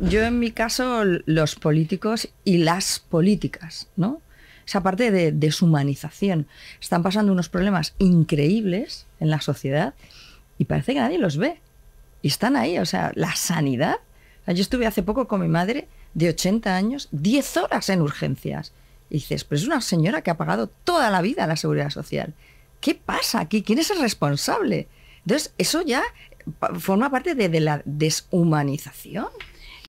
yo en mi caso, los políticos y las políticas, ¿no? Esa parte de deshumanización. Están pasando unos problemas increíbles en la sociedad y parece que nadie los ve. Y están ahí, o sea, la sanidad. Yo estuve hace poco con mi madre de 80 años, 10 horas en urgencias. Y dices, pero es una señora que ha pagado toda la vida la seguridad social. ¿Qué pasa aquí? ¿Quién es el responsable? Entonces, eso ya forma parte de la deshumanización.